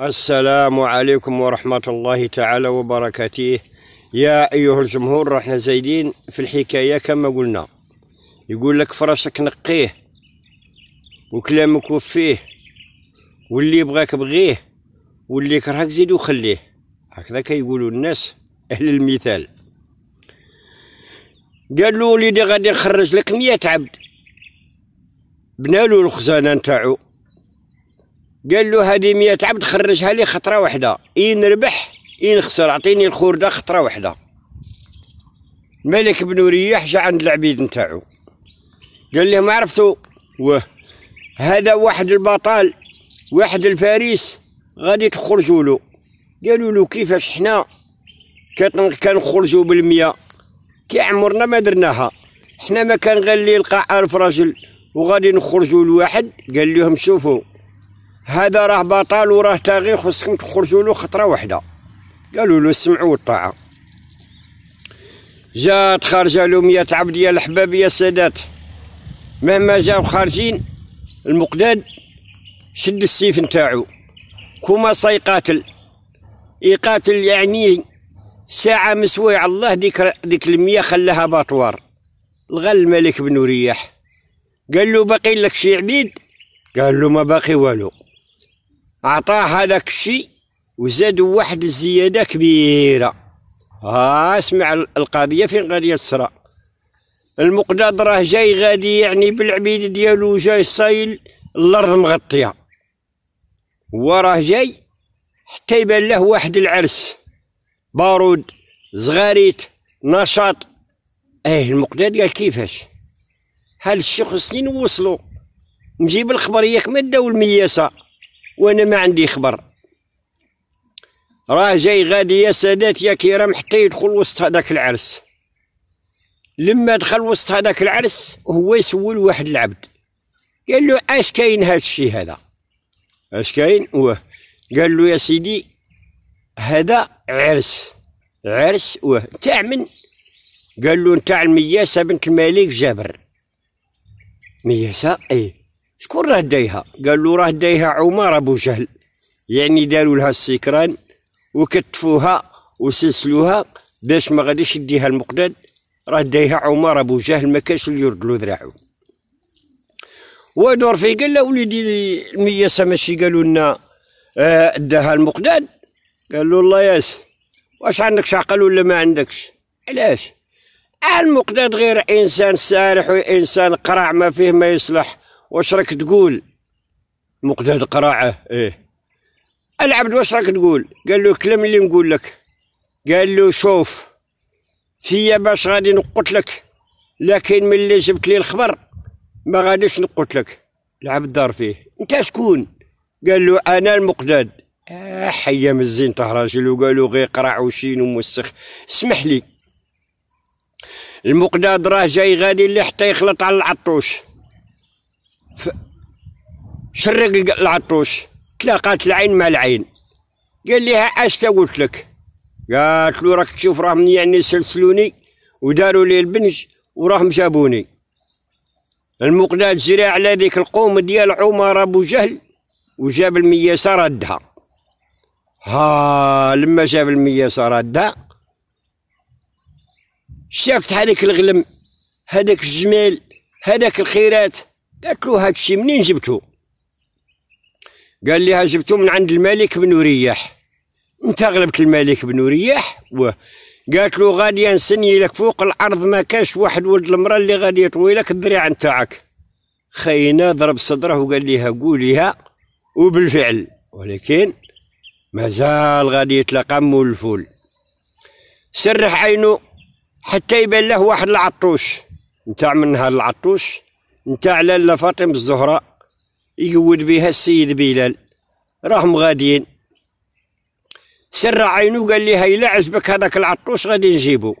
السلام عليكم ورحمة الله تعالى وبركاته يا أيها الجمهور رحنا زايدين في الحكاية كما قلنا يقول لك فراشك نقيه وكلامك وفيه واللي يبغاك بغيه واللي كرهك زيد وخليه هكذا كيقولوا الناس أهل المثال قال له وليدي غادي نخرج لك مية عبد بنالو الخزانة نتاعو قال له هذه 100 عبد خرجها لي خطره واحده ان ربح ان خسر اعطيني الخرده خطره واحده الملك بن رياح جا عند العبيد نتاعو قال ما عرفتو واه هذا واحد البطال واحد الفارس غادي تخرجوا له قالوا له كيفاش حنا كنخرجوا بالمية كي عمرنا ما درناها حنا ما كان غير اللي يلقى ألف راجل وغادي نخرجوا لواحد قال لهم شوفوا هذا راه بطل وراه تاغي خصكم تخرجوا له خطره واحده قالوا له السمع والطاعه جات خارجه له 100 عبد يا الحباب يا السادات مهما جاو خارجين المقداد شد السيف نتاعو كوما سيقاتل يقاتل يعني ساعة مسوي على الله ديك ديك المية خلاها باطوار لغا الملك بن رياح قال له باقي لك شي عبيد قال له ما باقي والو عطاها لك شي وزاد واحد الزيادة كبيرة ها اسمع القضية فين غادي تصرى المقداد راه جاي غادي يعني بالعبيد ديالو جاي صايل الأرض مغطية هو راه جاي حتى يبان له واحد العرس بارود زغاريت نشاط ايه المقداد قال كيفاش هل الشخصين وصلوا نجيب الخبر ياك ما داو المياسه وانا ما عندي خبر راه جاي غادي يا سادات يا كرام حتى يدخل وسط هذاك العرس لما دخل وسط هذاك العرس هو يسول واحد العبد قال له اش كاين هذا الشيء هذا اش كاين واه قال له يا سيدي هذا عرس عرس واه تاع من قال له تاع المياسه بنت الملك جابر مياسه ايه شكون راه دايها قال له راه دايها عمر ابو جهل يعني داروا لها السكران وكتفوها وسلسلوها باش ما غاديش يديها المقداد راه دايها عمر ابو جهل ما كانش اللي يرد له ذراعو ودور في قال له وليدي المياسه ماشي قالوا لنا آه، اداها داها المقداد قال له الله ياس واش عندكش عقل ولا ما عندكش علاش المقداد غير انسان سارح وانسان قرع ما فيه ما يصلح واش راك تقول مقداد قراعه ايه العبد واش راك تقول قال له الكلام اللي نقول لك قال له شوف فيا باش غادي نقتلك لكن ملي جبت لي الخبر ما غاديش نقتلك العبد دار فيه انت شكون قال له انا المقداد آه حيا من الزين راجل وقالوا غير قرع وشين وموسخ اسمح لي المقداد راه جاي غادي اللي حتى يخلط على العطوش شرق العطوش تلاقات العين مع العين قال لها اش قلت لك قالت له راك تشوف راهم يعني سلسلوني وداروا لي البنج وراهم جابوني المقداد جرى على ذيك القوم ديال عمر ابو جهل وجاب المياسه ردها ها لما جاب المياسه ردها شافت هذيك الغلم هذاك الجمال هذاك الخيرات قالت له هادشي منين جبته قال لها جبته من عند الملك بن رياح انت غلبت الملك بن رياح و قالت له غادي نسني لك فوق الارض ما كانش واحد ولد المراه اللي غادي يطوي لك الذراع نتاعك خينا ضرب صدره وقال لها قوليها وبالفعل ولكن مازال غادي يتلاقى مول الفول سرح عينه حتى يبان له واحد العطوش نتاع من هاد العطوش نتاع لاله فاطمه الزهراء يقود بها السيد بلال راهم غاديين سر عينو قال لها الا عجبك هذاك العطوش غادي نجيبو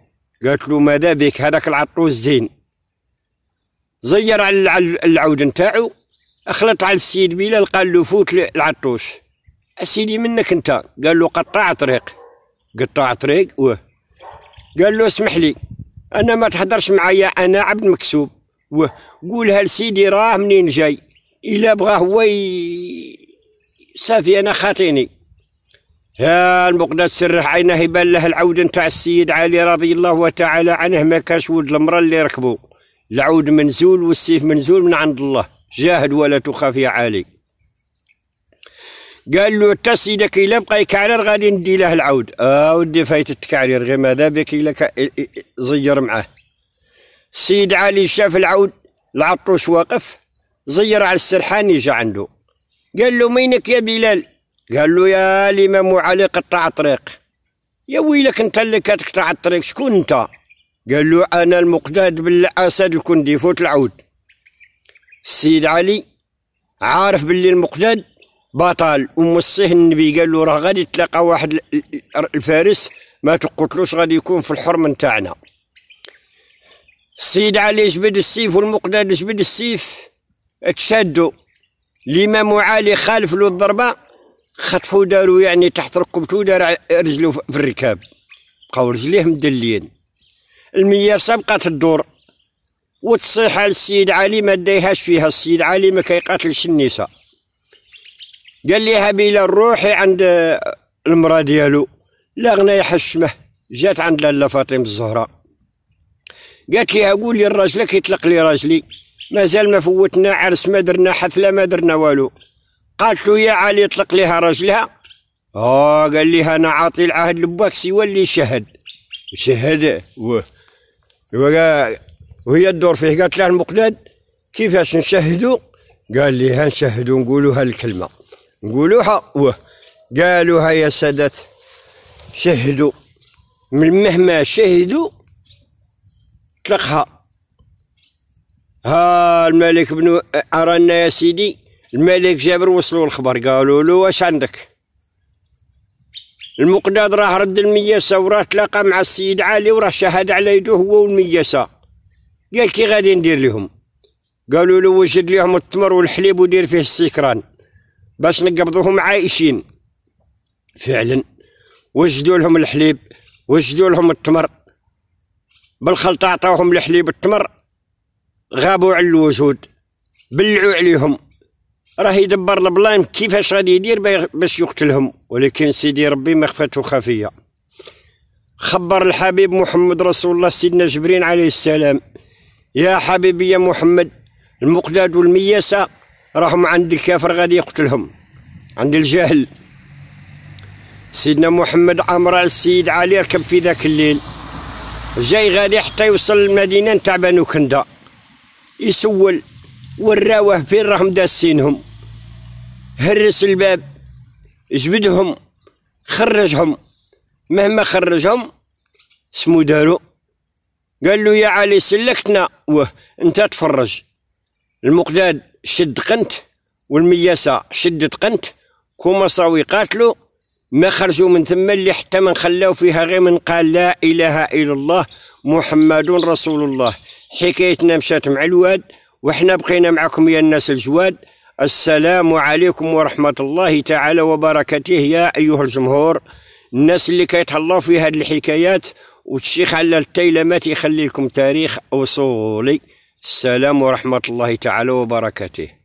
قالت له ماذا بك هذاك العطوش زين زير على العود نتاعو اخلط على السيد بلال قال له فوت العطوش اسيدي منك انت قال له قطع طريق قطع طريق واه قال له اسمح لي انا ما تحضرش معايا انا عبد مكسوب قولها لسيدي راه منين جاي الا بغى هو ي... صافي انا خاطيني ها المقدس سرح عينه يبان له العود نتاع السيد علي رضي الله تعالى عنه ما كاش ولد المرا اللي ركبو العود منزول والسيف منزول من عند الله جاهد ولا تخاف يا علي قال له تا سيدك الا بقى يكعرر غادي ندي له العود اه ودي فايت التكعرير غير ماذا بك الا زير معاه السيد علي شاف العود العطوش واقف زير على السرحان جا عنده قال له مينك يا بلال قال له يا الامام علي قطع الطريق يا ويلك انت اللي كتقطع الطريق شكون انت قال له انا المقداد بالاسد الكندي فوت العود السيد علي عارف باللي المقداد بطل ومصيه النبي قال له راه غادي تلاقى واحد الفارس ما تقتلوش غادي يكون في الحرم نتاعنا السيد علي جبد السيف والمقداد جبد السيف تشدوا الامام علي خالف له الضربه خطفوا داروا يعني تحت ركبته دار رجله في الركاب بقاو رجليه مدلين المياسه بقات الدور وتصيح على السيد علي ما دايهاش فيها السيد علي ما كيقاتلش النساء قال لي بلا روحي عند المراه ديالو لا غنى يحشمه جات عند لاله فاطمه الزهراء قالت لها لي لراجلك يطلق لي راجلي مازال ما فوتنا عرس ما درنا حفله ما درنا والو قالت له يا علي اطلق لها راجلها اه قال لها انا عاطي العهد لباك سوى اللي شهد شهد وهي الدور فيه قالت له المقداد كيفاش نشهدوا قال لها نشهدوا نقولوا هالكلمه نقولوها وه قالوها يا سادات شهدوا مهما شهدوا طلقها ها الملك بن آه، أرانا يا سيدي الملك جابر وصلوا الخبر قالوا له واش عندك المقداد راه رد المياسة وراه تلاقى مع السيد علي وراه شهد على يده هو والمياسة قال كي غادي ندير لهم قالوا له وجد لهم التمر والحليب ودير فيه السكران باش نقبضوهم عايشين فعلا وجدوا لهم الحليب وجدوا لهم التمر بالخلطة عطاوهم الحليب التمر غابوا على الوجود بلعوا عليهم راه يدبر البلايم كيفاش غادي يدير باش يقتلهم ولكن سيدي ربي ما خفيه خبر الحبيب محمد رسول الله سيدنا جبريل عليه السلام يا حبيبي يا محمد المقداد والمياسة راهم عند الكافر غادي يقتلهم عند الجهل سيدنا محمد امر السيد علي ركب في ذاك الليل جاي غالي حتى يوصل للمدينه نتاع بنو كنده يسول وراوه فين راهم داسينهم هرس الباب جبدهم خرجهم مهما خرجهم سمو دارو قال له يا علي سلكتنا وه انت تفرج المقداد شد قنت والمياسة شدت قنت كوما صاوي قاتلو ما خرجوا من ثم اللي حتى ما نخلاو فيها غير من قال لا اله الا الله محمد رسول الله حكايتنا مشات مع الواد وحنا بقينا معكم يا الناس الجواد السلام عليكم ورحمة الله تعالى وبركاته يا أيها الجمهور الناس اللي كيتهلاو في هذه الحكايات والشيخ على التيلمات يخلي لكم تاريخ أصولي السلام ورحمة الله تعالى وبركاته